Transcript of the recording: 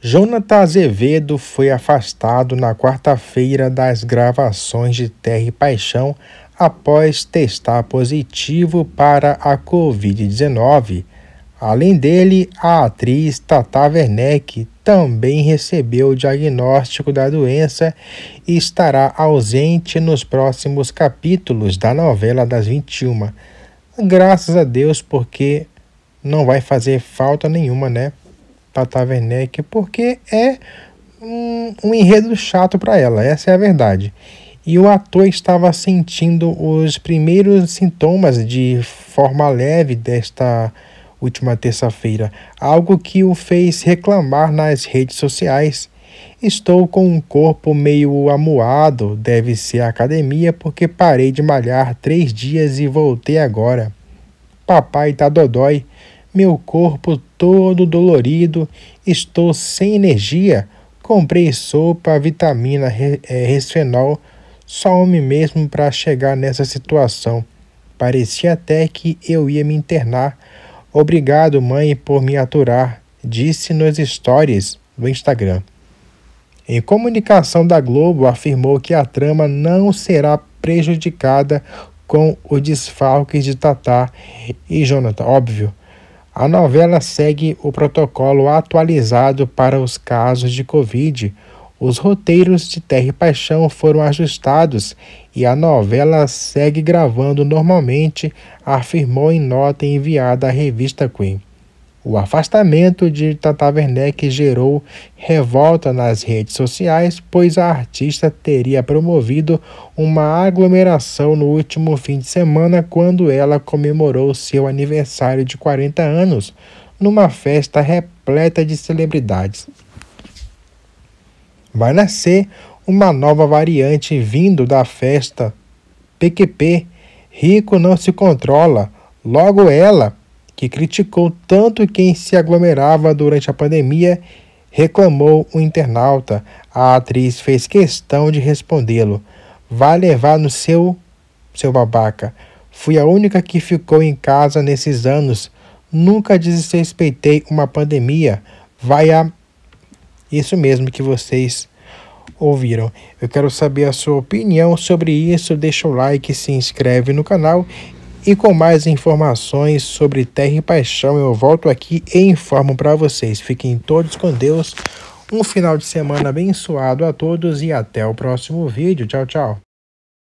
Jonathan Azevedo foi afastado na quarta-feira das gravações de Terra e Paixão após testar positivo para a Covid-19. Além dele, a atriz Tata Werneck também recebeu o diagnóstico da doença e estará ausente nos próximos capítulos da novela das 21. Graças a Deus, porque não vai fazer falta nenhuma, né? para Taverneck porque é um, um enredo chato para ela, essa é a verdade. E o ator estava sentindo os primeiros sintomas de forma leve desta última terça-feira, algo que o fez reclamar nas redes sociais. Estou com um corpo meio amuado, deve ser a academia, porque parei de malhar três dias e voltei agora. Papai tá dodói, meu corpo todo dolorido, estou sem energia. Comprei sopa, vitamina, é, resfenol, só homem mesmo para chegar nessa situação. Parecia até que eu ia me internar. Obrigado, mãe, por me aturar, disse nos stories do Instagram. Em comunicação da Globo, afirmou que a trama não será prejudicada com o desfalque de Tatá e Jonathan. Óbvio, a novela segue o protocolo atualizado para os casos de Covid. Os roteiros de Terra e Paixão foram ajustados e a novela segue gravando normalmente, afirmou em nota enviada à revista Queen. O afastamento de Tata Werneck gerou revolta nas redes sociais, pois a artista teria promovido uma aglomeração no último fim de semana quando ela comemorou seu aniversário de 40 anos, numa festa repleta de celebridades. Vai nascer uma nova variante vindo da festa PQP. Rico não se controla. Logo ela que criticou tanto quem se aglomerava durante a pandemia, reclamou o internauta. A atriz fez questão de respondê-lo. Vá levar no seu, seu babaca. Fui a única que ficou em casa nesses anos. Nunca desrespeitei uma pandemia. Vai a. Isso mesmo que vocês ouviram. Eu quero saber a sua opinião sobre isso. Deixa o like, se inscreve no canal e com mais informações sobre Terra e Paixão, eu volto aqui e informo para vocês. Fiquem todos com Deus. Um final de semana abençoado a todos e até o próximo vídeo. Tchau, tchau.